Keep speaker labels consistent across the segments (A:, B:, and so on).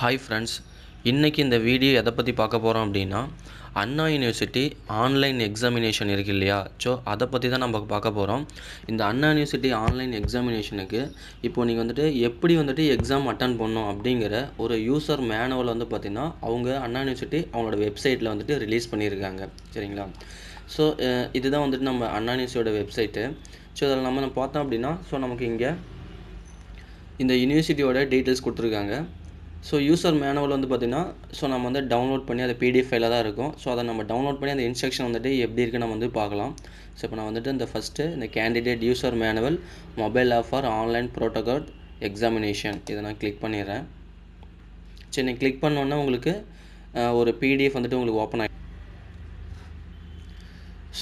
A: hi friends இன்றைக்கி இந்த video எதை பற்றி பார்க்க போகிறோம் அப்படின்னா அண்ணா யூனிவர்சிட்டி ஆன்லைன் எக்ஸாமினேஷன் இருக்குது இல்லையா ஸோ அதை பற்றி தான் நம்ம பார்க்க போகிறோம் இந்த அண்ணா யூனிவர்சிட்டி ஆன்லைன் எக்ஸாமினேஷனுக்கு இப்போ நீங்கள் வந்துட்டு எப்படி வந்துட்டு எக்ஸாம் அட்டன் பண்ணணும் அப்படிங்கிற ஒரு யூசர் மேனுவல் வந்து பார்த்திங்கன்னா அவங்க அண்ணா யூனிவர்சிட்டி அவங்களோட வெப்சைட்டில் வந்துட்டு ரிலீஸ் பண்ணியிருக்காங்க சரிங்களா ஸோ இதுதான் வந்துட்டு நம்ம அண்ணா யூனிவர்சிட்டியோட வெப்சைட்டு ஸோ அதில் நம்ம பார்த்தோம் அப்படின்னா ஸோ நமக்கு இங்கே இந்த யூனிவர்சிட்டியோட டீட்டெயில்ஸ் கொடுத்துருக்காங்க ஸோ யூசர் மேனுவல் வந்து பார்த்திங்கன்னா ஸோ நம்ம வந்து டவுன்லோட் பண்ணி அதை பிடிஎஃப் ஃபைலாக தான் இருக்கும் ஸோ அதை நம்ம டவுன்லோட் பண்ணி அந்த இன்ஸ்ட்ரக்ஷன் வந்துட்டு எப்படி இருக்குது நம்ம வந்து பார்க்கலாம் ஸோ இப்போ நான் வந்துட்டு இந்த ஃபஸ்ட்டு இந்த candidate user manual mobile app or online protocol examination இதை நான் கிளிக் பண்ணிடுறேன் சரி நீங்கள் கிளிக் பண்ணோன்னே உங்களுக்கு ஒரு பிடிஎஃப் வந்துட்டு உங்களுக்கு ஓப்பன் ஆகி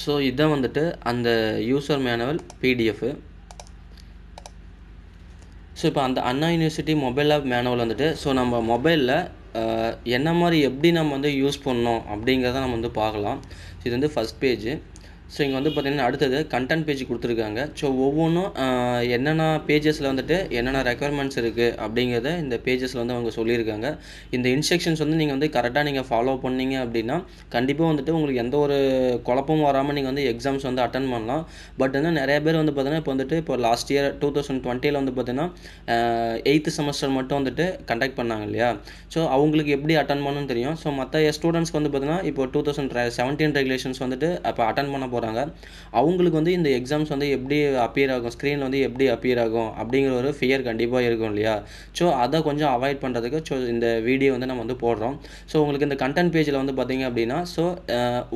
A: ஸோ இதுதான் வந்துட்டு அந்த யூசர் மேனுவல் பிடிஎஃப் ஸோ இப்போ அந்த Anna university mobile app manual வந்துட்டு ஸோ நம்ம மொபைலில் என்ன மாதிரி எப்படி நம்ம வந்து யூஸ் பண்ணணும் அப்படிங்கிறத நம்ம வந்து பார்க்கலாம் ஸோ இது வந்து ஃபஸ்ட் பேஜு ஸோ இங்கே வந்து பார்த்திங்கன்னா அடுத்தது கண்டென்ட் பேஜ் கொடுத்துருக்காங்க ஸோ ஒவ்வொன்றும் என்னென்ன பேஜஸில் வந்துட்டு என்னென்ன ரெக்குயர்மெண்ட்ஸ் இருக்குது அப்படிங்கிறத இந்த பேஜஸில் வந்து அவங்க சொல்லியிருக்காங்க இந்த இன்ஸ்ட்ரக்ஷன்ஸ் வந்து நீங்கள் வந்து கரெக்டாக நீங்கள் ஃபாலோ பண்ணீங்க அப்படின்னா கண்டிப்பாக வந்துட்டு உங்களுக்கு எந்த ஒரு குழப்பமும் வராமல் நீங்கள் வந்து எக்ஸாம்ஸ் வந்து அட்டன் பண்ணலாம் பட் வந்து நிறைய பேர் வந்து பார்த்தீங்கன்னா இப்போ வந்துட்டு இப்போ லாஸ்ட் இயர் டூ தௌசண்ட் டுவெண்ட்டியில் வந்து பார்த்திங்கன்னா எயித்து செமஸ்டர் மட்டும் வந்துட்டு கண்டக்ட் பண்ணாங்க இல்லையா ஸோ அவங்களுக்கு எப்படி அட்டன் பண்ணணும்னு தெரியும் ஸோ மற்ற ஸ்டூடெண்ட்ஸ்க்கு வந்து பார்த்தீங்கன்னா இப்போ டூ தௌசண்ட் செவன்டீன் ரெகுலேஷன்ஸ் வந்துட்டு அப்போ அட்டன் பண்ண போகிறாங்க அவங்களுக்கு வந்து இந்த எக்ஸாம்ஸ் வந்து எப்படி அப்பியர் ஆகும் ஸ்க்ரீனில் வந்து எப்படி அப்பியர் ஆகும் அப்படிங்கிற ஒரு ஃபியர் கண்டிப்பாக இருக்கும் இல்லையா ஸோ அதை கொஞ்சம் அவாய்ட் பண்ணுறதுக்கு ஸோ இந்த வீடியோ வந்து நம்ம வந்து போடுறோம் ஸோ உங்களுக்கு இந்த கண்டென்ட் பேஜில் வந்து பார்த்திங்க அப்படின்னா ஸோ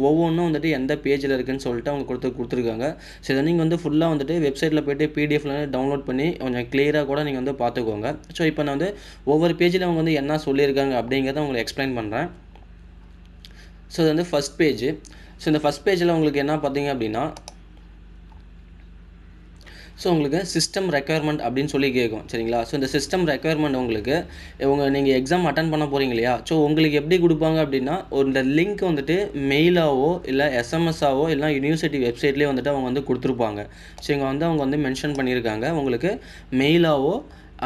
A: ஒவ்வொன்றும் வந்துட்டு எந்த பேஜில் இருக்குதுன்னு சொல்லிட்டு அவங்க கொடுத்து கொடுத்துருக்காங்க ஸோ இதை நீங்கள் வந்து ஃபுல்லாக வந்துட்டு வெப்சைட்டில் போய்ட்டு பிடிஎஃப்ல டவுன்லோட் பண்ணி கொஞ்சம் கிளியராக கூட நீங்கள் வந்து பார்த்துக்கோங்க ஸோ இப்போ நான் வந்து ஒவ்வொரு பேஜில் அவங்க வந்து என்ன சொல்லியிருக்காங்க அப்படிங்கிறத உங்களுக்கு எக்ஸ்பிளைன் பண்ணுறேன் ஸோ இது வந்து ஃபஸ்ட் பேஜ் ஸோ இந்த ஃபஸ்ட் பேஜில் உங்களுக்கு என்ன பார்த்தீங்க அப்படின்னா ஸோ உங்களுக்கு சிஸ்டம் ரெக்குயர்மெண்ட் அப்படின்னு சொல்லி கேட்கும் சரிங்களா ஸோ இந்த சிஸ்டம் ரெக்குயர்மெண்ட் உங்களுக்கு இவங்க நீங்கள் எக்ஸாம் அட்டன் பண்ண போகிறீங்க இல்லையா ஸோ உங்களுக்கு எப்படி கொடுப்பாங்க அப்படின்னா ஒரு இந்த லிங்க் வந்துட்டு மெயிலாவோ இல்லை எஸ்எம்எஸ்ஸாவோ இல்லை யூனிவர்சிட்டி வெப்சைட்லேயே வந்துட்டு அவங்க வந்து கொடுத்துருப்பாங்க ஸோ இங்கே வந்து அவங்க வந்து மென்ஷன் பண்ணியிருக்காங்க உங்களுக்கு மெயிலாவோ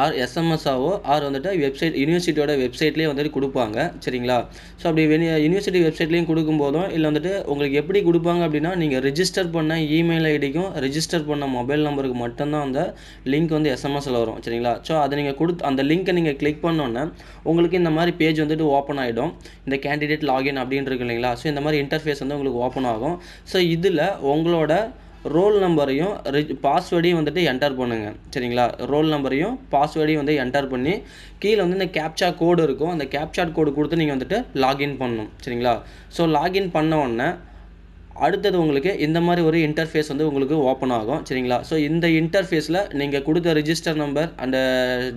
A: ஆர் எஸ்எம்எஸ்ஸாவோ ஆர் வந்துட்டு வெப்சைட் யூனிவர்சிட்டியோட வெப்சைட்லேயே வந்துட்டு கொடுப்பாங்க சரிங்களா ஸோ அப்படி யூனிவர்சிட்டி வெப்சைட்லேயும் கொடுக்கும்போதும் இல்லை வந்துட்டு உங்களுக்கு எப்படி கொடுப்பாங்க அப்படின்னா நீங்கள் ரிஜிஸ்டர் பண்ண இமெயில் ஐடிக்கும் ரிஜிஸ்டர் பண்ண மொபைல் நம்பருக்கு மட்டும்தான் அந்த லிங்க் வந்து எஸ்எம்எஸ்ஸில் வரும் சரிங்களா ஸோ அதை நீங்கள் கொடுத்து அந்த லிங்க்கை நீங்கள் கிளிக் பண்ணோன்னே உங்களுக்கு இந்த மாதிரி பேஜ் வந்துட்டு ஓப்பன் ஆகிடும் இந்த கேண்டிடேட் லாகின் அப்படின்னு இருக்கு இல்லைங்களா ஸோ இந்த மாதிரி இன்டர்ஃபேஸ் வந்து உங்களுக்கு ஓப்பன் ஆகும் ஸோ இதில் உங்களோட ரோல் நம்பரையும் ரிஜ் பாஸ்வேர்டையும் வந்துட்டு என்டர் பண்ணுங்க சரிங்களா ரோல் நம்பரையும் பாஸ்வேர்டையும் வந்து என்டர் பண்ணி கீழே வந்து இந்த கேப்சா கோடு இருக்கும் அந்த கேப்சா கோடு கொடுத்து நீங்கள் வந்துட்டு லாகின் பண்ணணும் சரிங்களா ஸோ லாகின் பண்ண உடனே அடுத்தது உங்களுக்கு இந்த மாதிரி ஒரு இன்டர்ஃபேஸ் வந்து உங்களுக்கு ஓப்பன் ஆகும் சரிங்களா ஸோ இந்த இன்டர்ஃபேஸில் நீங்கள் கொடுத்த register number and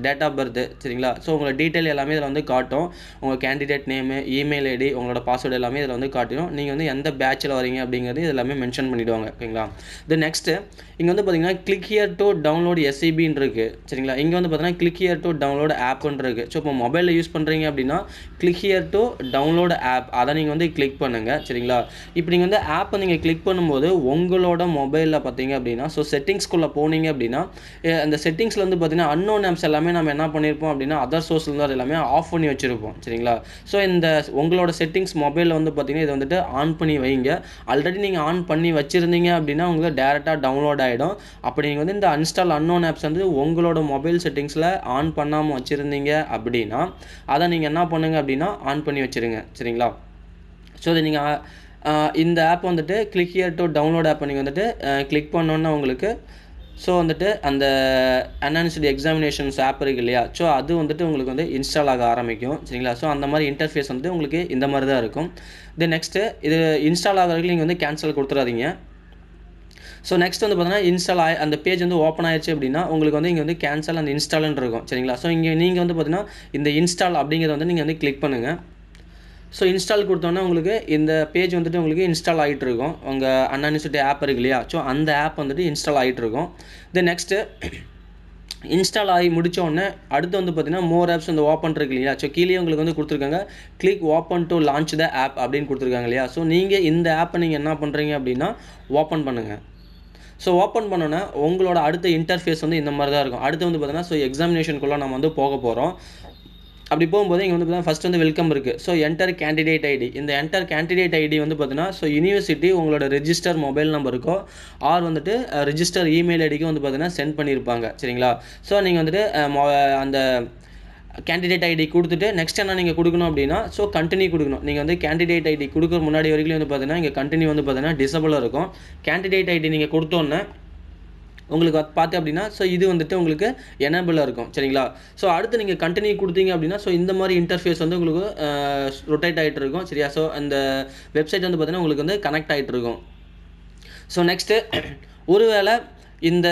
A: date of birth சரிங்களா ஸோ உங்களோட டீட்டெயில் எல்லாமே இதில் வந்து காட்டும் உங்கள் கேண்டிடேட் நேமு இமெயில் ஐடி உங்களோட பாஸ்வேர்டு எல்லாமே இதில் வந்து காட்டிடும் நீங்கள் வந்து எந்த பேட்சில் வரீங்க அப்படிங்கிறது எல்லாமே மென்ஷன் பண்ணிவிடுவாங்க ஓகேங்களா இது நெக்ஸ்ட்டு இங்கே வந்து பார்த்தீங்கன்னா கிளிக் ஹியர் டு டவுன்லோட் எஸ்இபின்னு e இருக்கு சரிங்களா இங்கே வந்து பார்த்தீங்கன்னா கிளிக் ஹியர் டு டவுன்லோட் ஆப்னு இருக்குது ஸோ இப்போ மொபைலில் யூஸ் பண்ணுறீங்க அப்படின்னா click here to download app அதை நீங்கள் வந்து கிளிக் பண்ணுங்கள் சரிங்களா இப்போ நீங்கள் வந்து ஆப் ஆப்பை நீங்கள் கிளிக் பண்ணும்போது உங்களோட மொபைலில் பார்த்தீங்க அப்படின்னா ஸோ செட்டிங்ஸ்குள்ளே போனீங்க அப்படின்னா அந்த செட்டிங்ஸில் வந்து பார்த்தீங்கன்னா அன்னோன் ஆப்ஸ் எல்லாமே நம்ம என்ன பண்ணியிருப்போம் அப்படின்னா அதர் சோர்ஸ்லேருந்து அது எல்லாமே ஆஃப் பண்ணி வச்சுருப்போம் சரிங்களா ஸோ இந்த உங்களோட செட்டிங்ஸ் மொபைலில் வந்து பார்த்தீங்கன்னா இதை வந்துட்டு ஆன் பண்ணி வைங்க ஆல்ரெடி நீங்கள் ஆன் பண்ணி வச்சுருந்தீங்க அப்படின்னா உங்களுக்கு டேரெக்டாக டவுன்லோட் ஆகிடும் அப்படி நீங்கள் வந்து இந்த அன்ஸ்டால் அன்னோன் ஆப்ஸ் வந்து உங்களோட மொபைல் செட்டிங்ஸில் ஆன் பண்ணாமல் வச்சுருந்தீங்க அப்படின்னா அதை நீங்கள் என்ன பண்ணுங்கள் அப்படின்னா ஆன் பண்ணி வச்சுருங்க சரிங்களா ஸோ இதை நீங்கள் இந்த ஆப் வந்துட்டு கிளிக் ஹியர் டு டவுன்லோட் ஆப்பை நீங்கள் வந்துட்டு கிளிக் பண்ணோன்னா உங்களுக்கு ஸோ வந்துட்டு அந்த அனான்சிடி எக்ஸாமினேஷன்ஸ் ஆப் இருக்கு இல்லையா ஸோ அது வந்துட்டு உங்களுக்கு வந்து இன்ஸ்டால் ஆக ஆரம்பிக்கும் சரிங்களா ஸோ அந்த மாதிரி இன்டர்ஃபேஸ் வந்து உங்களுக்கு இந்த மாதிரி தான் இருக்கும் தென் நெக்ஸ்ட்டு இது இன்ஸ்டால் ஆகிறதுக்கு நீங்கள் வந்து கேன்சல் கொடுத்துடாதீங்க ஸோ நெக்ஸ்ட் வந்து பார்த்தீங்கன்னா இன்ஸ்டால் ஆகி அந்த பேஜ் வந்து ஓப்பன் ஆயிடுச்சு அப்படின்னா உங்களுக்கு வந்து இங்கே வந்து கேன்சல் அந்த இன்ஸ்டால்னு இருக்கும் சரிங்களா ஸோ இங்கே நீங்கள் வந்து பார்த்தீங்கன்னா இந்த இன்ஸ்டால் அப்படிங்கிறத வந்து நீங்கள் வந்து கிளிக் பண்ணுங்கள் ஸோ இன்ஸ்டால் கொடுத்தோன்னே உங்களுக்கு இந்த பேஜ் வந்துட்டு உங்களுக்கு இன்ஸ்டால் ஆகிட்டு இருக்கும் உங்கள் அண்ணா யூனிவர்சிட்டி ஆப் இருக்கு இல்லையா ஸோ அந்த ஆப் வந்துட்டு இன்ஸ்டால் ஆகிட்டு இருக்கும் தென் நெக்ஸ்ட்டு இன்ஸ்டால் ஆகி முடித்தோடனே அடுத்து வந்து பார்த்தீங்கன்னா மோர் ஆப்ஸ் வந்து ஓப்பன் இருக்கு இல்லையா ஸோ கீழே உங்களுக்கு வந்து கொடுத்துருக்காங்க click open to launch the app அப்படின்னு கொடுத்துருக்காங்க இல்லையா ஸோ நீங்கள் இந்த ஆப்பை நீங்கள் என்ன பண்ணுறீங்க அப்படின்னா ஓப்பன் பண்ணுங்கள் ஸோ ஓப்பன் பண்ணோன்னே உங்களோட அடுத்த இன்டர்ஃபேஸ் வந்து இந்த மாதிரி தான் இருக்கும் அடுத்து வந்து பார்த்தீங்கன்னா ஸோ எக்ஸாமினேஷனுக்குள்ளே நம்ம வந்து போக போகிறோம் அப்படி போகும்போது இங்கே வந்து பார்த்தீங்கன்னா ஃபஸ்ட் வந்து வெல்கம் இருக்குது ஸோ என்டர் கேண்டிடேட் ஐடி இந்த என்டர் கேண்டிடேட் ஐடி வந்து பார்த்தீங்கன்னா ஸோ யூனிவர்சிட்டி உங்களோட ரிஜிஸ்டர் மொபைல் நம்பருக்கோ ஆர் வந்துட்டு ரிஜிஸ்டர் இமெயில் ஐடிக்கும் வந்து பார்த்தீங்கன்னா சென்ட் பண்ணியிருப்பாங்க சரிங்களா ஸோ நீங்கள் வந்துட்டு அந்த கேண்டிடேட் ஐடி கொடுத்துட்டு நெக்ஸ்ட் என்ன நீங்கள் கொடுக்கணும் அப்படின்னா ஸோ கண்டினியூ கொடுக்கணும் நீங்கள் வந்து கேண்டிடேட் ஐடி கொடுக்குற முன்னாடி வரைக்கும் வந்து பார்த்தீங்கன்னா இங்கே கண்டினியூ வந்து பார்த்தீங்கன்னா டிசபிளாக இருக்கும் கேண்டிடேட் ஐடி நீங்கள் கொடுத்தோன்னே உங்களுக்கு பார்த்து அப்படின்னா ஸோ இது வந்துட்டு உங்களுக்கு எனேபிளாக இருக்கும் சரிங்களா ஸோ அடுத்து நீங்கள் கண்டினியூ கொடுத்தீங்க அப்படின்னா ஸோ இந்த மாதிரி இன்டர்ஃபேஸ் வந்து உங்களுக்கு ரொட்டேட் ஆகிட்டு இருக்கும் சரியா ஸோ அந்த வெப்சைட் வந்து பார்த்தீங்கன்னா உங்களுக்கு வந்து கனெக்ட் ஆகிட்டு இருக்கும் ஸோ நெக்ஸ்ட்டு ஒருவேளை இந்த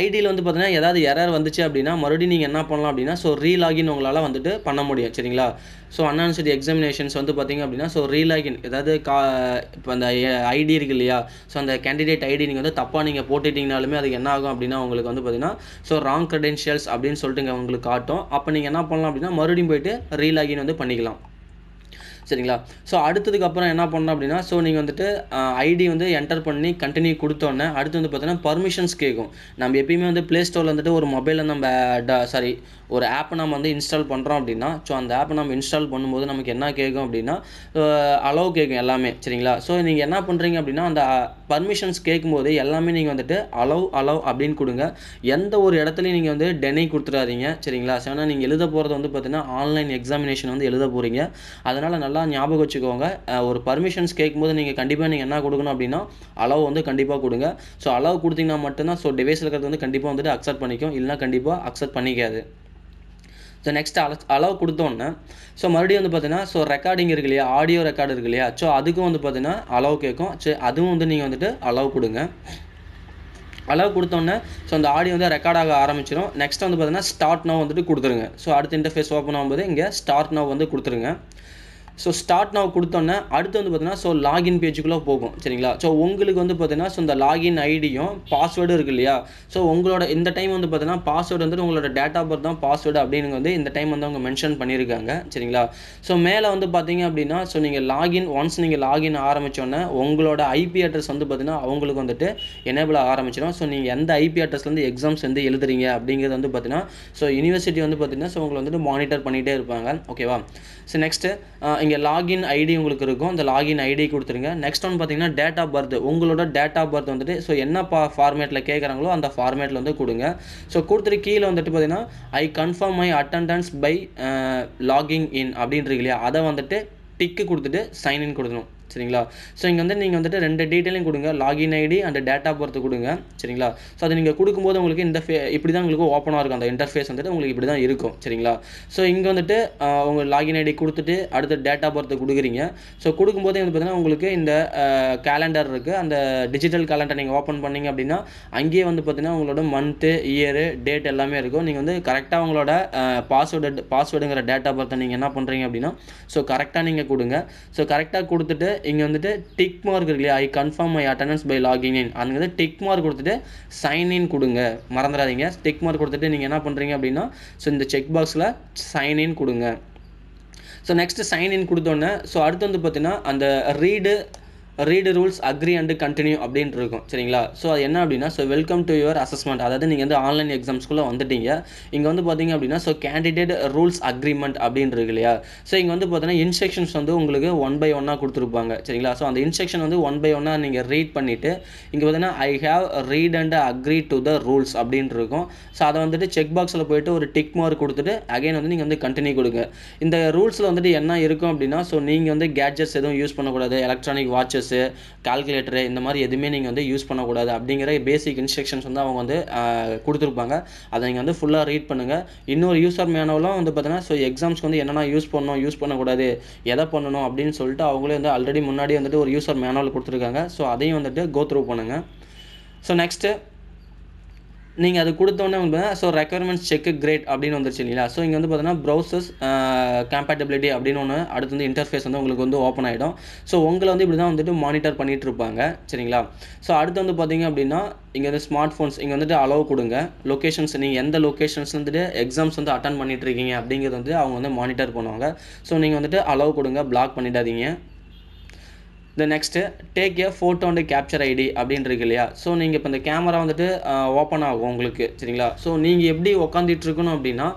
A: ஐடியில் வந்து பார்த்தீங்கன்னா ஏதாவது எரர் வந்துச்சு அப்படின்னா மறுபடியும் நீங்கள் என்ன பண்ணலாம் அப்படின்னா ஸோ ரீலாகின் உங்களால் வந்துட்டு பண்ண முடியும் சரிங்களா ஸோ அன்ஆன்சர்டு எக்ஸாமினேஷன்ஸ் வந்து பார்த்திங்க அப்படின்னா ஸோ ரீலாகின் ஏதாவது கா இப்போ அந்த ஐடி இருக்கு இல்லையா ஸோ அந்த கேண்டிடேட் ஐடி நீங்கள் வந்து தப்பாக நீங்கள் போட்டுட்டிங்கனாலுமே அது என்ன ஆகும் அப்படின்னா உங்களுக்கு வந்து பார்த்தீங்கன்னா ஸோ ராங் க்ரெடென்ஷியல்ஸ் அப்படின்னு சொல்லிட்டு உங்களுக்கு காட்டும் அப்போ நீங்கள் என்ன பண்ணலாம் அப்படின்னா மறுபடியும் போயிட்டு ரீலாகின் வந்து பண்ணிக்கலாம் சரிங்களா ஸோ அடுத்ததுக்கப்புறம் என்ன பண்ணணும் அப்படின்னா ஸோ நீங்கள் வந்துட்டு ஐடி வந்து என்டர் பண்ணி கண்டினியூ கொடுத்தோன்னே அடுத்து வந்து பார்த்தோன்னா பர்மிஷன்ஸ் கேட்கும் நம்ம எப்பயுமே வந்து ப்ளே ஸ்டோரில் வந்துட்டு ஒரு மொபைலில் நம்ம சாரி ஒரு ஆப்பை நம்ம வந்து இன்ஸ்டால் பண்ணுறோம் அப்படின்னா ஸோ அந்த ஆப்பை நம்ம இன்ஸ்டால் பண்ணும்போது நமக்கு என்ன கேட்கும் அப்படின்னா அலோவ் கேட்கும் எல்லாமே சரிங்களா ஸோ நீங்கள் என்ன பண்ணுறீங்க அப்படின்னா அந்த பர்மிஷன்ஸ் கேட்கும்போது எல்லாமே நீங்கள் வந்துட்டு அலோவ் அலோவ் அப்படின்னு கொடுங்க எந்த ஒரு இடத்துலையும் நீங்கள் வந்து டெனை கொடுத்துடாதீங்க சரிங்களா ஏன்னா நீங்கள் எழுத போகிறது வந்து பார்த்தீங்கன்னா ஆன்லைன் எக்ஸாமினேஷன் வந்து எழுத போகிறீங்க அதனால் நல்லா நல்லா ஞாபகம் வச்சுக்கோங்க ஒரு பர்மிஷன்ஸ் கேட்கும்போது நீங்கள் கண்டிப்பாக நீங்கள் என்ன கொடுக்கணும் அப்படின்னா அளவு வந்து கண்டிப்பாக கொடுங்க ஸோ அளவு கொடுத்தீங்கன்னா மட்டும்தான் ஸோ டிவைஸ் இருக்கிறது வந்து கண்டிப்பாக வந்துட்டு அக்செப்ட் பண்ணிக்கும் இல்லைனா கண்டிப்பாக அக்செப்ட் பண்ணிக்காது ஸோ நெக்ஸ்ட் அல அளவு கொடுத்தோன்னே ஸோ மறுபடியும் வந்து பார்த்தீங்கன்னா ஸோ ரெக்கார்டிங் இருக்கு இல்லையா ஆடியோ ரெக்கார்டு இருக்கு இல்லையா ஸோ அதுக்கும் வந்து பார்த்தீங்கன்னா அளவு கேட்கும் ஸோ அதுவும் வந்து நீங்கள் வந்துட்டு அளவு கொடுங்க அளவு கொடுத்தோன்னே ஸோ அந்த ஆடியோ வந்து ரெக்கார்ட் ஆக ஆரம்பிச்சிடும் நெக்ஸ்ட் வந்து பார்த்தீங்கன்னா ஸ்டார்ட் நோ வந்துட்டு கொடுத்துருங்க ஸோ அடுத்த இன்டர்ஃபேஸ் ஓப்பன் ஆகும்போது இங்கே ஸ்டார்ட் நோ வந்து கொடுத்துருங்க ஸோ ஸ்டார்ட் நான் கொடுத்தோன்னே அடுத்து வந்து பார்த்தீங்கன்னா ஸோ லாகின் பேஜுக்குள்ளே போகும் சரிங்களா ஸோ உங்களுக்கு வந்து பார்த்தீங்கன்னா ஸோ இந்த லாகின் ஐடியும் பாஸ்வேர்டும் இருக்குது இல்லையா ஸோ உங்களோட இந்த டைம் வந்து பார்த்தீங்கன்னா பாஸ்வேர்டு வந்து உங்களோட டேட் ஆஃப் பர்த் தான் பாஸ்வேர்டு அப்படின்னு வந்து இந்த டைம் வந்து அவங்க மென்ஷன் பண்ணியிருக்காங்க சரிங்களா ஸோ மேலே வந்து பார்த்தீங்க அப்படின்னா ஸோ நீங்கள் லாகின் ஒன்ஸ் நீங்கள் லாகின் ஆரம்பித்தோன்னே உங்களோட ஐபி அட்ரஸ் வந்து பார்த்தீங்கன்னா அவங்களுக்கு வந்துட்டு எனேபிள் ஆரம்பிச்சிடும் ஸோ நீங்கள் எந்த ஐபி அட்ரஸ்லேருந்து எக்ஸாம்ஸ் வந்து எழுதுறீங்க அப்படிங்கிறது வந்து பார்த்தீங்கன்னா ஸோ யூனிவர்சிட்டி வந்து பார்த்தீங்கன்னா ஸோ உங்களை வந்துட்டு மானிட்டர் பண்ணிகிட்டே இருப்பாங்க ஓகேவா ஸோ நெக்ஸ்ட்டு இங்கே லாகின் ஐடி உங்களுக்கு இருக்கும் அந்த லாகின் ஐடி கொடுத்துருங்க நெக்ஸ்ட் ஒன்று பார்த்தீங்கன்னா டேட் ஆஃப் பர்த் உங்களோட டேட் ஆஃப் பர்த் வந்துட்டு ஸோ என்ன பா ஃபார்மேட்டில் கேட்குறாங்களோ அந்த ஃபார்மேட்டில் வந்து கொடுங்க ஸோ கொடுத்துட்டு கீழே வந்துட்டு பார்த்தீங்கன்னா I confirm my attendance by logging in இருக்கு இல்லையா அதை வந்துட்டு டிக்கு கொடுத்துட்டு சைன்இன் கொடுக்கணும் சரிங்களா ஸோ இங்கே வந்து நீங்கள் வந்துட்டு ரெண்டு டீட்டெயிலையும் கொடுங்க லாகின் ஐடி அண்ட் டேட்டா பொறுத்து கொடுங்க சரிங்களா ஸோ அது நீங்கள் கொடுக்கும்போது உங்களுக்கு இந்த ஃபே இப்படி தான் உங்களுக்கு ஓப்பனாக இருக்கும் அந்த இன்டர்ஃபேஸ் வந்துட்டு உங்களுக்கு இப்படி தான் இருக்கும் சரிங்களா ஸோ இங்கே வந்துட்டு உங்கள் லாகின் ஐடி கொடுத்துட்டு அடுத்து டேட்டா பொறுத்து கொடுக்குறீங்க ஸோ கொடுக்கும்போது வந்து பார்த்தீங்கன்னா உங்களுக்கு இந்த கேலண்டர் இருக்குது அந்த டிஜிட்டல் கேலண்டர் நீங்கள் ஓப்பன் பண்ணிங்க அப்படின்னா அங்கேயே வந்து பார்த்தீங்கன்னா உங்களோட மந்த்து இயரு டேட் எல்லாமே இருக்கும் நீங்கள் வந்து கரெக்டாக உங்களோட பாஸ்வேர்டு பாஸ்வேர்டுங்கிற டேட்டா பொறுத்த நீங்கள் என்ன பண்ணுறீங்க அப்படின்னா ஸோ கரெக்டாக நீங்கள் கொடுங்க ஸோ கரெக்டாக கொடுத்துட்டு இங்கே வந்துட்டு டிக் மார்க் இருக்கு இல்லையா I confirm my attendance by login in அதுக்கு வந்து டிக் மார்க் கொடுத்துட்டு சைன் இன் கொடுங்க மறந்துடாதீங்க டிக் மார்க் கொடுத்துட்டு நீங்கள் என்ன பண்ணுறீங்க அப்படின்னா ஸோ இந்த செக் பாக்ஸில் சைன் இன் கொடுங்க ஸோ நெக்ஸ்ட்டு சைன் இன் கொடுத்தோன்னே ஸோ அடுத்து வந்து பார்த்தீங்கன்னா அந்த read read rules agree and continue அப்படின்ட்டு இருக்கும் சரிங்களா ஸோ அது என்ன அப்படின்னா so welcome to your assessment அதாவது நீங்கள் வந்து ஆன்லைன் எக்ஸாம்ஸ்குள்ளே வந்துட்டீங்க இங்கே வந்து பார்த்தீங்க அப்படின்னா ஸோ கேண்டிடேட் ரூல்ஸ் அக்ரிமெண்ட் அப்படின்னு இருக்கு இல்லையா ஸோ இங்கே வந்து பார்த்தீங்கன்னா இன்ஸ்ட்ரக்ஷன்ஸ் வந்து உங்களுக்கு ஒன் பை ஒன்னாக கொடுத்துருப்பாங்க சரிங்களா ஸோ அந்த இன்ஸ்ட்ரக்ஷன் வந்து ஒன் பை ஒன்னாக நீங்கள் ரீட் பண்ணிவிட்டு இங்கே பார்த்தீங்கன்னா I have read and agree to the rules அப்படின்ட்டு இருக்கும் ஸோ அதை வந்துட்டு செக் பாக்ஸில் போயிட்டு ஒரு டிக் மார்க் கொடுத்துட்டு அகைன் வந்து நீங்கள் வந்து கண்டினியூ கொடுங்க இந்த ரூல்ஸில் வந்துட்டு என்ன இருக்கும் அப்படின்னா ஸோ நீங்கள் வந்து கேட்ஜெட்ஸ் எதுவும் யூஸ் பண்ணக்கூடாது எலக்ட்ரானிக் வாட்சஸ் ப்ரிண்டர்ஸு கால்குலேட்டரு இந்த மாதிரி எதுவுமே நீங்கள் வந்து யூஸ் பண்ணக்கூடாது அப்படிங்கிற பேசிக் இன்ஸ்ட்ரக்ஷன்ஸ் வந்து அவங்க வந்து கொடுத்துருப்பாங்க அதை நீங்கள் வந்து ஃபுல்லாக ரீட் பண்ணுங்கள் இன்னொரு யூஸர் மேனுவலும் வந்து பார்த்தீங்கன்னா ஸோ எக்ஸாம்ஸ்க்கு வந்து என்னென்ன யூஸ் பண்ணணும் யூஸ் பண்ணக்கூடாது எதை பண்ணணும் அப்படின்னு சொல்லிட்டு அவங்களே வந்து ஆல்ரெடி முன்னாடி வந்துட்டு ஒரு யூசர் மேனுவல் கொடுத்துருக்காங்க ஸோ அதையும் வந்துட்டு கோ த்ரூ பண்ணுங்கள் ஸோ நெக்ஸ்ட்டு நீங்கள் அது கொடுத்தோன்னே பார்த்தீங்கன்னா ஸோ ரெக்குயர்மெண்ட்ஸ் செக் கிரேட் அப்படின்னு வந்துருச்சு இல்லைங்களா ஸோ இங்கே வந்து பார்த்தீங்கன்னா ப்ரௌசர்ஸ் கேம்பேட்டபிலிட்டி அப்படின்னு ஒன்று அடுத்து வந்து இன்டர்ஃபேஸ் வந்து உங்களுக்கு வந்து ஓப்பன் ஆகிடும் ஸோ உங்களை வந்து இப்படி தான் வந்துட்டு மானிட்டர் பண்ணிகிட்டு இருப்பாங்க சரிங்களா ஸோ அடுத்து வந்து பார்த்தீங்க அப்படின்னா இங்கே வந்து ஸ்மார்ட் ஃபோன்ஸ் இங்கே வந்துட்டு அலோவ் கொடுங்க லொக்கேஷன்ஸ் நீங்கள் எந்த லொக்கேஷன்ஸ் வந்துட்டு எக்ஸாம்ஸ் வந்து அட்டன் பண்ணிகிட்ருக்கீங்க அப்படிங்கிறது வந்து அவங்க வந்து மானிட்டர் பண்ணுவாங்க ஸோ நீங்கள் வந்துட்டு அலோவ் கொடுங்க பிளாக் பண்ணிடாதீங்க then next take a photo and capture ID அப்படின் இருக்கு இல்லையா ஸோ நீங்கள் இப்போ இந்த கேமரா வந்துட்டு ஓப்பன் ஆகும் உங்களுக்கு சரிங்களா ஸோ நீங்கள் எப்படி உக்காந்துட்டு இருக்கணும் அப்படின்னா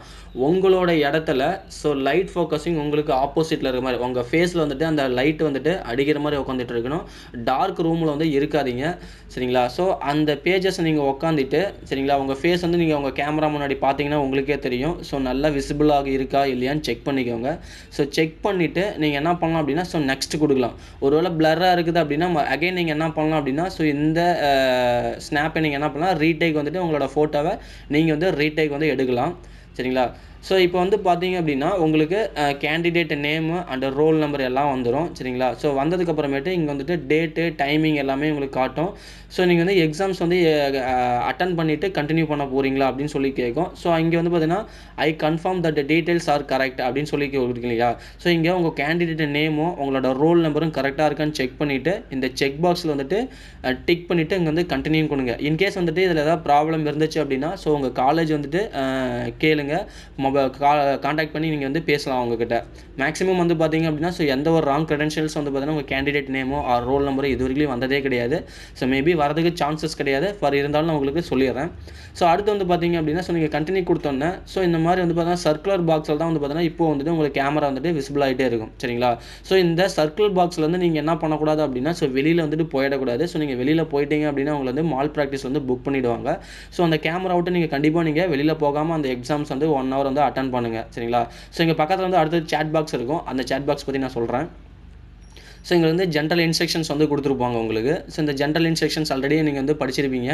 A: உங்களோட இடத்துல ஸோ லைட் ஃபோக்கஸிங் உங்களுக்கு ஆப்போசிட்டில் இருக்க மாதிரி உங்கள் ஃபேஸில் வந்துட்டு அந்த லைட் வந்துட்டு அடிக்கிற மாதிரி உட்காந்துட்டு இருக்கணும் டார்க் ரூமில் வந்து இருக்காதிங்க சரிங்களா ஸோ அந்த பேஜஸ் நீங்கள் உட்காந்துட்டு சரிங்களா உங்கள் ஃபேஸ் வந்து நீங்கள் உங்கள் கேமரா முன்னாடி பார்த்தீங்கன்னா உங்களுக்கே தெரியும் ஸோ நல்லா விசிபிளாக இருக்கா இல்லையான்னு செக் பண்ணிக்கோங்க ஸோ செக் பண்ணிவிட்டு நீங்கள் என்ன பண்ணலாம் அப்படின்னா ஸோ நெக்ஸ்ட் கொடுக்கலாம் ஒருவேளை பிளராக இருக்குது அப்படின்னா அகைன் நீங்கள் என்ன பண்ணலாம் அப்படின்னா ஸோ இந்த ஸ்னாப்பை நீங்கள் என்ன பண்ணலாம் ரீடேக் வந்துட்டு உங்களோட ஃபோட்டோவை நீங்கள் வந்து ரீடேக் வந்து எடுக்கலாம் சரிங்களா ஸோ இப்போ வந்து பார்த்தீங்க அப்படின்னா உங்களுக்கு candidate name and roll number எல்லாம் வந்துடும் சரிங்களா ஸோ வந்ததுக்கப்புறமேட்டு இங்கே வந்துட்டு டேட்டு டைமிங் எல்லாமே உங்களுக்கு காட்டும் ஸோ நீங்கள் வந்து எக்ஸாம்ஸ் வந்து அட்டன் பண்ணிவிட்டு கண்டினியூ பண்ண போகிறீங்களா அப்படின்னு சொல்லி கேட்கும் ஸோ இங்கே வந்து பார்த்தீங்கன்னா I confirm that details are correct அப்படின்னு சொல்லி இல்லையா ஸோ இங்கே உங்கள் கேண்டிடேட் நேமும் உங்களோட ரோல் நம்பரும் கரெக்டாக இருக்கான்னு செக் பண்ணிவிட்டு இந்த செக் பாக்ஸில் வந்துட்டு டிக் பண்ணிவிட்டு இங்கே வந்து கண்டினியூ கொடுங்க இன்கேஸ் வந்துட்டு இதில் ஏதாவது ப்ராப்ளம் இருந்துச்சு அப்படின்னா ஸோ உங்கள் காலேஜ் வந்துட்டு கேளுங்க மொபைல் கா காண்டாக்ட் பண்ணி நீங்கள் வந்து பேசலாம் அவங்கக்கிட்ட மேக்ஸிமம் வந்து பார்த்திங்க அப்படின்னா ஸோ எந்த ஒரு ராங் கிரெடென்ஷியல்ஸ் வந்து பார்த்தீங்கன்னா உங்கள் கேண்டிடேட் நேமோ ஆர் ரோல் நம்பரோ இது வரைக்கும் வந்ததே கிடையாது ஸோ மேபி வரதுக்கு சான்சஸ் கிடையாது ஃபார் இருந்தாலும் நான் உங்களுக்கு சொல்லிடுறேன் ஸோ அடுத்து வந்து பார்த்திங்க அப்படின்னா ஸோ நீங்கள் கண்டினியூ கொடுத்தோன்னே ஸோ இந்த மாதிரி வந்து பார்த்தீங்கன்னா சர்க்குலர் பாக்ஸில் தான் வந்து பார்த்தீங்கன்னா இப்போ வந்துட்டு உங்களுக்கு கேமரா வந்துட்டு விசிபிள் ஆகிட்டே இருக்கும் சரிங்களா ஸோ இந்த சர்க்குலர் பாக்ஸில் வந்து நீங்கள் என்ன பண்ணக்கூடாது அப்படின்னா ஸோ வெளியில் வந்துட்டு போயிடக்கூடாது ஸோ நீங்கள் வெளியில் போயிட்டீங்க அப்படின்னா உங்களை வந்து மால் ப்ராக்டிஸ் வந்து புக் பண்ணிவிடுவாங்க ஸோ அந்த கேமரா விட்டு நீங்கள் கண்டிப்பாக நீங்கள் வெளியில் போகாமல் அந்த எக்ஸாம்ஸ் வந்து ஒன் ஹவர் வந்து அட்டன் பண்ணுங்கள் சரிங்களா ஸோ இங்கே பக்கத்தில் வந்து அடுத்தது சேட் பாக்ஸ் இருக்கும் அந்த சேட் பாக்ஸ் பற்றி நான் சொல்கிறேன் ஸோ இங்கே வந்து ஜென்ரல் இன்ஸ்ட்ரக்ஷன்ஸ் வந்து கொடுத்துருப்பாங்க உங்களுக்கு ஸோ இந்த ஜென்ரல் இன்ஸ்ட்ரக்ஷன்ஸ் ஆல்ரெடி நீங்கள் வந்து படிச்சிருப்பீங்க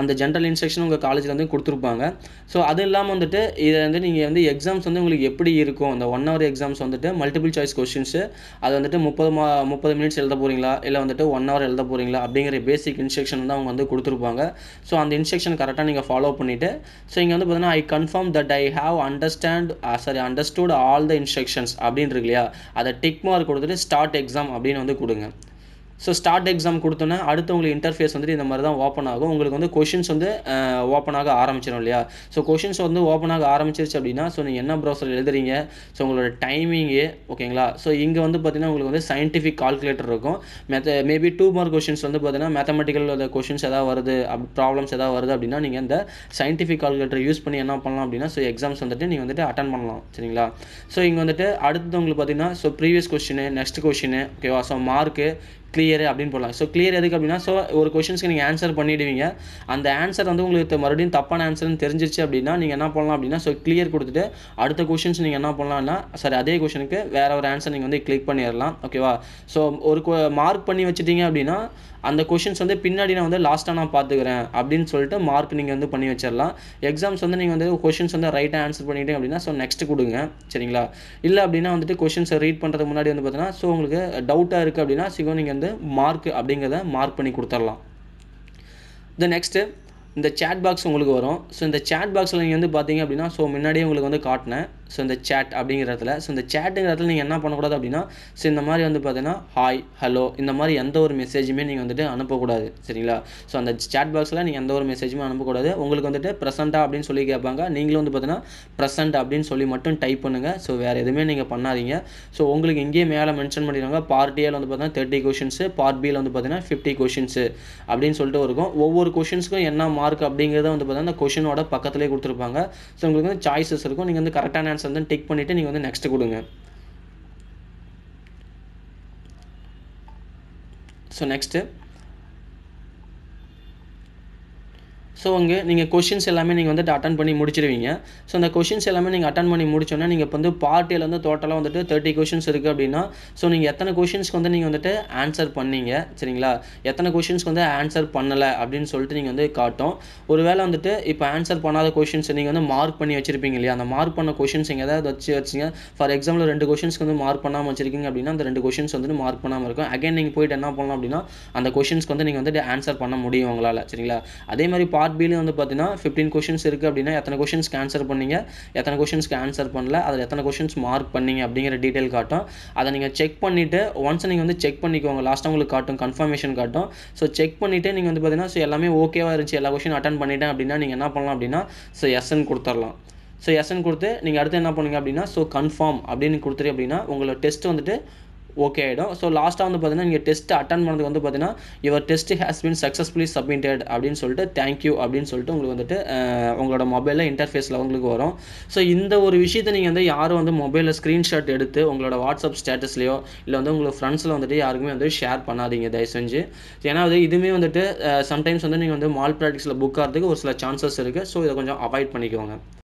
A: அந்த ஜென்ரல் இன்ஸ்ட்ரக்ஷன் உங்கள் காலேஜில் வந்து கொடுத்துருப்பாங்க ஸோ அது இல்லாமல் வந்துட்டு இதை வந்து நீங்கள் வந்து எக்ஸாம்ஸ் வந்து உங்களுக்கு எப்படி இருக்கும் அந்த ஒன் ஹவர் எக்ஸாம்ஸ் வந்துட்டு மல்டிபிள் சாய்ஸ் கொஸ்டின்ஸு அது வந்துட்டு முப்பது மா முப்பது மினிட்ஸ் எழுத போகிறீங்களா இல்லை வந்துட்டு ஒன் ஹவர் எழுத போகிறீங்களா அப்படிங்கிற பேசிக் இன்ஸ்ட்ரக்ஷன் வந்து அவங்க வந்து கொடுத்துருப்பாங்க ஸோ அந்த இன்ஸ்ட்ரக்ஷன் கரெக்டாக நீங்கள் ஃபாலோ பண்ணிவிட்டு ஸோ இங்கே வந்து பார்த்தீங்கன்னா I confirm that I have understand sorry understood all the instructions அப்படின்னு இருக்கு இல்லையா அதை டிக் மார்க் கொடுத்துட்டு ஸ்டார்ட் எக்ஸாம் அப்படின்னு வந்து கொடுங்க ஸோ ஸ்டார்ட் எக்ஸாம் கொடுத்தோன்னே அடுத்து உங்களுக்கு இன்டர்ஃபேஸ் வந்துட்டு இந்த மாதிரி தான் ஓப்பன் ஆகும் உங்களுக்கு வந்து கொஷின்ஸ் வந்து ஓப்பன் ஆக ஆரம்பிச்சிடும் இல்லையா ஸோ கொஷின்ஸ் வந்து ஓப்பன் ஆக ஆரம்பிச்சிருச்சு அப்படின்னா ஸோ நீங்கள் என்ன ப்ரௌசர் எழுதுறீங்க ஸோ உங்களோட டைமிங்கு ஓகேங்களா ஸோ இங்கே வந்து பார்த்தீங்கன்னா உங்களுக்கு வந்து சயின்டிஃபிக் கால்குலேட்டர் இருக்கும் மெத்த மேபி டூ மார்க் கொஷின்ஸ் வந்து பார்த்தீங்கன்னா மேத்தமெட்டிக்கல் கொஷின்ஸ் எதாவது வருது அப் ப்ராப்ளம்ஸ் எதாவது வருது அப்படின்னா நீங்கள் இந்த சயின்டிஃபிக் கால்குலேட்டர் யூஸ் பண்ணி என்ன பண்ணலாம் அப்படின்னா ஸோ எக்ஸாம்ஸ் வந்துட்டு நீங்கள் வந்துட்டு அட்டன் பண்ணலாம் சரிங்களா ஸோ இங்கே வந்துட்டு அடுத்து உங்களுக்கு பார்த்தீங்கன்னா so previous question next question ஓகேவா ஸோ மார்க்கு கிளியர் அப்படின்னு போடலாம் ஸோ கிளியர் எதுக்கு அப்படின்னா ஸோ ஒரு கொஷின்ஸ்க்கு நீங்கள் ஆன்சர் பண்ணிவிடுவீங்க அந்த ஆன்சர் வந்து உங்களுக்கு மறுபடியும் தப்பான ஆன்சர்னு தெரிஞ்சிச்சு அப்படின்னா நீங்கள் என்ன பண்ணலாம் அப்படின்னா ஸோ கிளியர் கொடுத்துட்டு அடுத்த கொஷின்ஸ் நீங்கள் என்ன பண்ணலாம்னா சரி அதே கொஷனுக்கு வேறு ஒரு ஆன்சர் நீங்கள் வந்து கிளிக் பண்ணிடலாம் ஓகேவா ஸோ ஒரு மார்க் பண்ணி வச்சுட்டீங்க அப்படின்னா அந்த கொஷின்ஸ் வந்து பின்னாடி நான் வந்து லாஸ்ட்டாக நான் பார்த்துக்கிறேன் அப்படின்னு சொல்லிட்டு மார்க் நீங்கள் வந்து பண்ணி வச்சிடலாம் எக்ஸாம்ஸ் வந்து நீங்கள் வந்து கொஷின்ஸ் வந்து ரைட்டாக ஆன்சர் பண்ணிட்டேன் அப்படின்னா ஸோ நெக்ஸ்ட்டு கொடுங்க சரிங்களா இல்லை அப்படின்னா வந்துட்டு கொஷின்ஸை ரீட் பண்ணுறதுக்கு முன்னாடி வந்து பார்த்தீங்கன்னா ஸோ உங்களுக்கு டவுட்டாக இருக்குது அப்படின்னா சிவோ நீங்கள் வந்து மார்க் அப்படிங்கிறத மார்க் பண்ணி கொடுத்துடலாம் த நெக்ஸ்ட்டு இந்த சேட் பாக்ஸ் உங்களுக்கு வரும் ஸோ இந்த சேட் பாக்ஸில் நீங்கள் வந்து பார்த்தீங்க அப்படின்னா ஸோ முன்னாடியே உங்களுக்கு வந்து காட்டினேன் ஸோ இந்த சேட் அப்படிங்கிற இடத்துல ஸோ இந்த சேட்டுங்கிற இடத்துல நீங்கள் என்ன பண்ணக்கூடாது அப்படின்னா ஸோ இந்த மாதிரி வந்து பார்த்தீங்கன்னா ஹாய் ஹலோ இந்த மாதிரி எந்த ஒரு மெசேஜுமே நீங்கள் வந்துட்டு அனுப்பக்கூடாது சரிங்களா ஸோ அந்த சேட் பாக்ஸில் நீங்கள் எந்த ஒரு மெசேஜுமே அனுப்பக்கூடாது உங்களுக்கு வந்துட்டு ப்ரெசண்ட்டாக அப்படின்னு சொல்லி கேட்பாங்க நீங்களும் வந்து பார்த்தீங்கன்னா ப்ரெசண்ட் அப்படின்னு சொல்லி மட்டும் டைப் பண்ணுங்கள் ஸோ வேறு எதுவுமே நீங்கள் பண்ணாதீங்க ஸோ உங்களுக்கு இங்கேயே மேலே மென்ஷன் பண்ணிடுவாங்க பார்ட் ஏல வந்து பார்த்தீங்கன்னா தேர்ட்டி கொஷின்ஸு பார்ட் பியில் வந்து பார்த்தீங்கன்னா ஃபிஃப்டி கொஷின்ஸு அப்படின்னு சொல்லிட்டு இருக்கும் ஒவ்வொரு கொஷின்ஸ்க்கும் என்ன மார்க் அப்படிங்கிறத வந்து பார்த்தீங்கன்னா அந்த கொஷினோட பக்கத்துலேயே கொடுத்துருப்பாங்க ஸோ உங்களுக்கு வந்து சாய்ஸஸ் இருக்கும் நீங்கள் வந்து கரெக்டான ஆன்சர் ஆப்ஷன்ஸ் வந்து டிக் பண்ணிவிட்டு நீங்கள் வந்து நெக்ஸ்ட்டு கொடுங்க ஸோ நெக்ஸ்ட்டு ஸோ அங்கே நீங்கள் கொஷின்ஸ் எல்லாமே நீங்கள் வந்துட்டு அட்டன் பண்ணி முடிச்சிருவீங்க ஸோ அந்த கொஷின்ஸ் எல்லாமே நீங்கள் அட்டன் பண்ணி முடிச்சோன்னா நீங்கள் வந்து பார்ட்டியில் வந்து டோட்டலாக வந்துட்டு தேர்ட்டி கொஷின்ஸ் இருக்குது அப்படின்னா ஸோ நீங்கள் எத்தனை கொஷின்ஸ்க்கு வந்து நீங்கள் வந்துட்டு ஆன்சர் பண்ணீங்க சரிங்களா எத்தனை கொஷின்ஸ்க்கு வந்து ஆன்சர் பண்ணலை அப்படின்னு சொல்லிட்டு நீங்கள் வந்து காட்டும் ஒரு வேளை வந்துட்டு இப்போ ஆன்சர் பண்ணாத கொஷின்ஸ் நீங்கள் வந்து மார்க் பண்ணி வச்சிருப்பீங்க இல்லையா அந்த மார்க் பண்ண கொஷின்ஸ் நீங்கள் ஏதாவது வச்சு வச்சுங்க ஃபார் எக்ஸாம்பிள் ரெண்டு கொஷின்ஸ்க்கு வந்து மார்க் பண்ணாமல் வச்சிருக்கீங்க அப்படின்னா அந்த ரெண்டு கொஷின்ஸ் வந்துட்டு மார்க் பண்ணாமல் இருக்கும் அகைன் நீங்கள் போயிட்டு என்ன பண்ணலாம் அப்படின்னா அந்த கொஷின்ஸ்க்கு வந்து நீங்கள் வந்துட்டு ஆன்சர் பண்ண முடியும் உங்களால் சரிங்களா அதே மாதிரி பா பார்ட் பிலையும் வந்து பார்த்தீங்கன்னா ஃபிஃப்டின் கொஷின்ஸ் இருக்குது அப்படின்னா எத்தனை கொஷின்ஸ்க்கு ஆன்சர் பண்ணீங்க எத்தனை கொஷின்ஸ்க்கு ஆன்சர் பண்ணல அதில் எத்தனை கொஷின்ஸ் மார்க் பண்ணீங்க அப்படிங்கிற டீட்டெயில் காட்டும் அதை நீங்கள் செக் பண்ணிவிட்டு ஒன்ஸ் நீங்கள் வந்து செக் பண்ணிக்கோங்க லாஸ்ட்டாக உங்களுக்கு காட்டும் கன்ஃபர்மேஷன் காட்டும் ஸோ செக் பண்ணிவிட்டு நீங்கள் வந்து பார்த்தீங்கன்னா ஸோ எல்லாமே ஓகேவாக இருந்துச்சு எல்லா கொஷின் அட்டன் பண்ணிட்டேன் அப்படின்னா நீங்கள் என்ன பண்ணலாம் அப்படின்னா ஸோ எஸ்என் கொடுத்துடலாம் ஸோ எஸ்என் கொடுத்து நீங்கள் அடுத்து என்ன பண்ணுங்க அப்படின்னா ஸோ கன்ஃபார்ம் அப்படின்னு கொடுத்துரு அப்படின்னா உங்களோட டெஸ்ட் வந்துட்டு ஓகே ஆகிடும் ஸோ லாஸ்ட்டாக வந்து பார்த்தீங்கன்னா நீங்கள் டெஸ்ட் அட்டன் பண்ணதுக்கு வந்து பார்த்தீங்கன்னா your test has been successfully submitted அப்படின்னு சொல்லிட்டு தேங்க்யூ அப்படின்னு சொல்லிட்டு உங்களுக்கு வந்துட்டு உங்களோட மொபைலில் இன்டர்ஃபேஸில் உங்களுக்கு வரும் ஸோ இந்த ஒரு விஷயத்தை நீங்கள் வந்து யாரும் வந்து மொபைலில் ஸ்க்ரீன்ஷாட் எடுத்து உங்களோட வாட்ஸ்அப் ஸ்டேட்டஸ்லையோ இல்லை வந்து உங்களோட ஃப்ரெண்ட்ஸில் வந்துட்டு யாருக்குமே வந்து ஷேர் பண்ணாதீங்க தயவு செஞ்சு ஏன்னா வந்து இதுவுமே வந்துட்டு சம்டைம்ஸ் வந்து நீங்கள் வந்து மால் ப்ராக்டிக்ஸில் புக் ஆகிறதுக்கு ஒரு சில சான்சஸ் இருக்குது ஸோ இதை கொஞ்சம் அவாய்ட் பண்ணிக்கோங்க